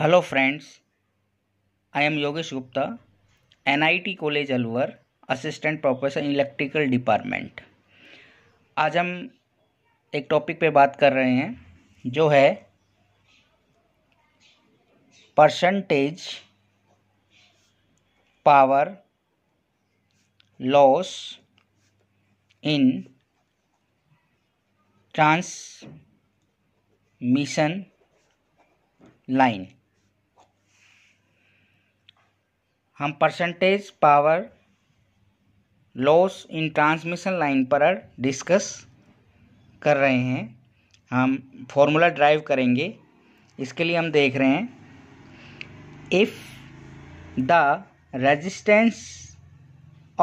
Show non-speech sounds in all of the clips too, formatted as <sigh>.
hello friends I am Yogesh Gupta NIT college Alwar assistant professor electrical department आज हम एक topic पे बात कर रहे हैं जो है percentage power loss in transmission line हम percentage power loss in transmission line पर डिस्कस कर रहे हैं हम फॉर्मूला ड्राइव करेंगे इसके लिए हम देख रहे हैं if the resistance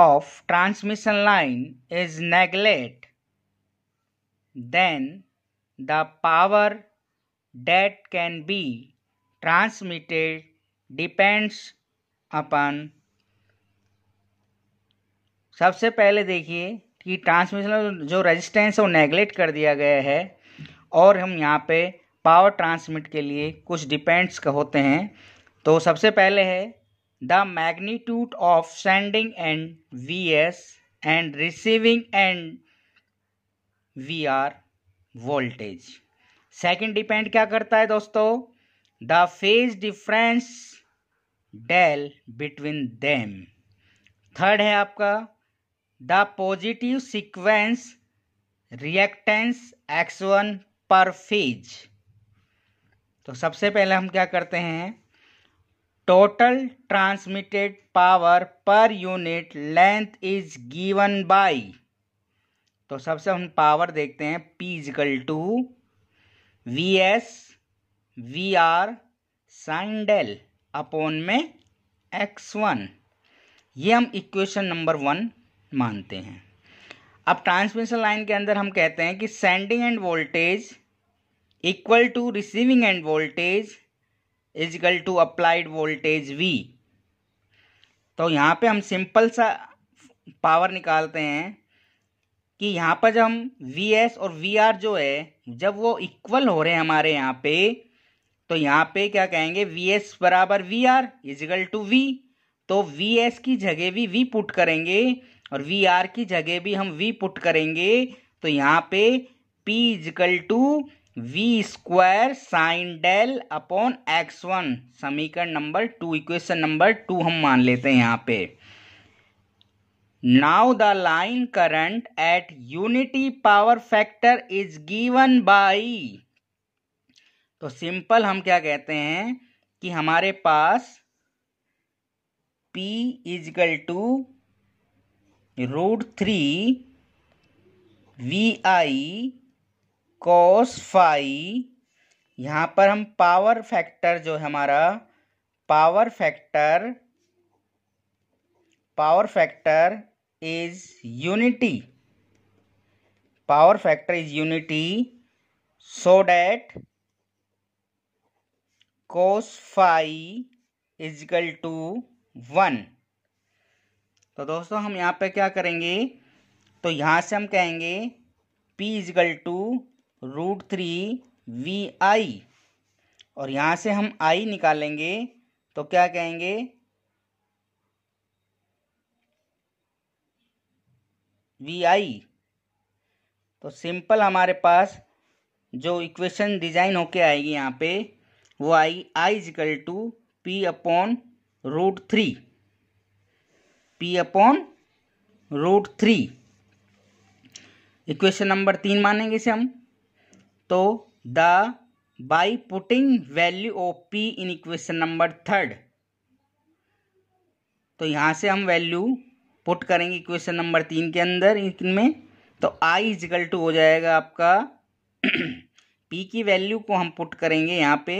of transmission line is neglect then the power that can be transmitted depends upon सबसे पहले देखिए कि ट्रांसमिशन जो रेजिस्टेंस वो नेगलेक्ट कर दिया गया है और हम यहाँ पे पावर ट्रांसमिट के लिए कुछ डिपेंड्स होते हैं तो सबसे पहले है the magnitude of sending end V S and receiving end V R voltage second depend क्या करता है दोस्तों the phase difference del between them third है आपका the positive sequence reactance X one per phase तो सबसे पहले हम क्या करते हैं total transmitted power per unit length is given by तो सबसे हम पावर देखते हैं P equal to V S V R sine del upon में एक्स वन ये हम इक्वेशन नंबर वन मानते हैं अब ट्रांसमिशन लाइन के अंदर हम कहते हैं कि sending end voltage equal to receiving end voltage equal to applied voltage V तो यहाँ पे हम सिंपल सा पावर निकालते हैं कि यहाँ पर जब हम वी एस और वी आर जो है जब वो इक्वल हो रहे हैं हमारे यहाँ पे तो यहाँ पे क्या कहेंगे वी एस बराबर V R equal to V तो वी एस की जगह भी वी पुट करेंगे और वी आर की जगह भी हम वी पुट करेंगे तो यहाँ पे P equal to V square sine del upon X one समीकरण number two equation number two हम मान लेते हैं यहाँ पे now the line current at unity power factor is given by तो सिंपल हम क्या कहते हैं कि हमारे पास P equal to root three V I cos phi यहाँ पर हम पावर फैक्टर जो है हमारा power factor power factor is unity power factor is unity so that cos phi equal to one तो दोस्तों हम यहाँ पे क्या करेंगे तो यहाँ से हम कहेंगे P equal to root three V I और यहाँ से हम आई निकालेंगे तो क्या कहेंगे वी आई तो सिंपल हमारे पास जो इक्वेशन डिजाइन होके आएगी यहाँ पे Y I equal to P upon root three P upon root three equation number तीन मानेंगे इसे हम तो the by putting value of P in equation number third तो यहाँ से हम वैल्यू पुट करेंगे इक्वेशन नंबर तीन के अंदर इनमें तो आई इजिकल टू हो जाएगा आपका पी <clears throat> की वैल्यू को हम पुट करेंगे यहाँ पे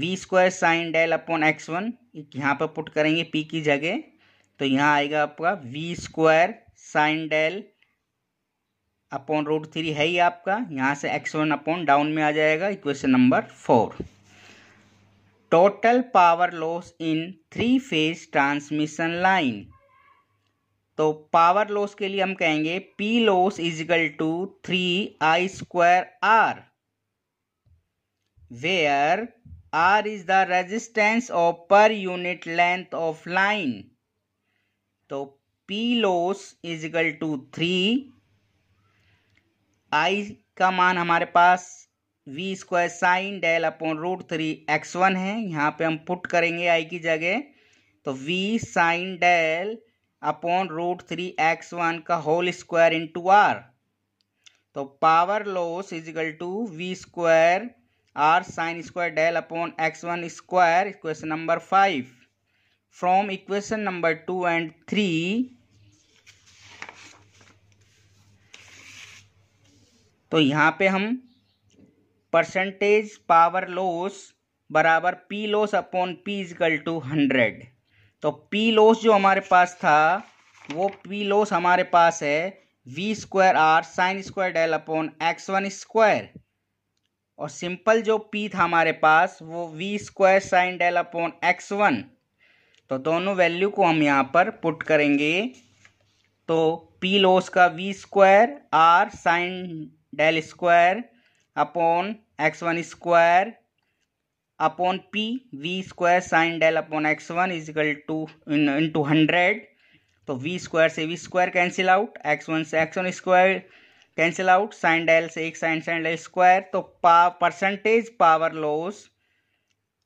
V square sine del upon X one यहाँ पर पुट करेंगे पी की जगह तो यहाँ आएगा आपका V square sine del upon root three है ही आपका यहाँ से एक्स वन अपॉन डाउन में आ जाएगा equation number four total power loss in three phase transmission line तो पावर लॉस के लिए हम कहेंगे P loss equal to three I square R where R is the resistance of per unit length of line तो P loss is to three I का मान हमारे पास V square sine del upon root three X one है यहाँ पे हम put करेंगे आई की जगह तो V sine del upon root three X one का होल स्क्वायर इंटू आर तो power loss equal to V square R sine square del upon X one square equation number five from equation number two and three तो यहाँ पे हम percentage power loss बराबर P loss upon P equal to hundred तो P loss जो हमारे पास था वो पी लॉस हमारे पास है V square R sine square del upon X one square और सिंपल जो पी था हमारे पास वो V square sine del upon X one तो दोनों वैल्यू को हम यहाँ पर पुट करेंगे तो पी लॉस का V square R sine del square upon X one square upon P V square sine del upon X one equal to into hundred तो वी स्क्वायर से V square cancel out X one से X one square cancel out sine del से एक sine sine del square तो पा percentage power loss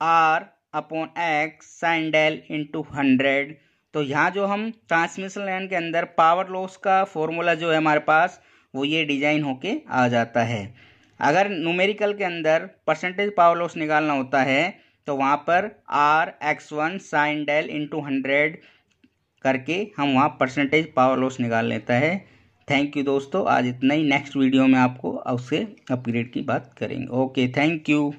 R upon X sine del into hundred तो यहाँ जो हम ट्रांसमिशन लाइन के अंदर पावर लॉस का फॉर्मूला जो है हमारे पास वो ये डिजाइन होके आ जाता है अगर न्यूमेरिकल के अंदर परसेंटेज पावर लॉस निकालना होता है तो वहाँ पर R X one sine del into hundred करके हम वहाँ परसेंटेज पावर लॉस निकाल लेता है थैंक यू दोस्तों आज इतना ही नेक्स्ट वीडियो में आपको उससे अपग्रेड की बात करेंगे ओके थैंक यू